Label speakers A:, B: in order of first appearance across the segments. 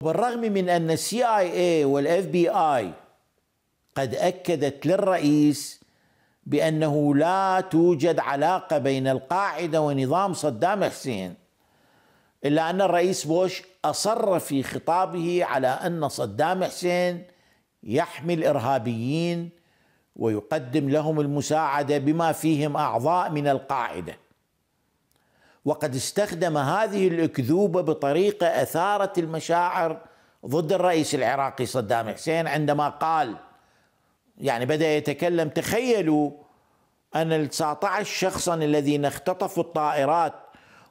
A: بالرغم من أن السي آي اي والإف بي آي قد أكدت للرئيس بأنه لا توجد علاقة بين القاعدة ونظام صدام حسين إلا أن الرئيس بوش أصر في خطابه على أن صدام حسين يحمي الإرهابيين ويقدم لهم المساعدة بما فيهم أعضاء من القاعده وقد استخدم هذه الاكذوبه بطريقه اثارت المشاعر ضد الرئيس العراقي صدام حسين عندما قال يعني بدا يتكلم تخيلوا ان ال 19 شخصا الذين اختطفوا الطائرات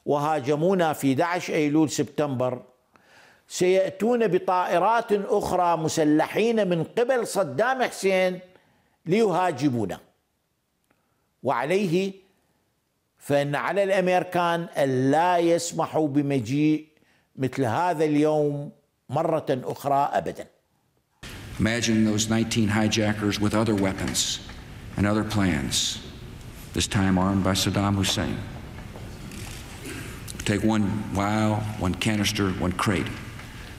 A: وهاجمونا في 11 ايلول سبتمبر سياتون بطائرات اخرى مسلحين من قبل صدام حسين ليهاجمونا وعليه فإن على الأمريكان لا يسمحوا بمجيء مثل هذا اليوم مرة أخرى
B: أبدا Imagine those 19 hijackers with other weapons and other plans, this time armed by Saddam Hussein. Take one vial, one canister, one crate,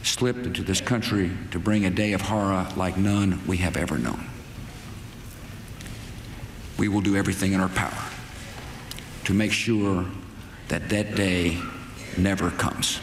B: slipped into this country to bring a day of horror like none we have ever known. We will do everything in our power to make sure that that day never comes.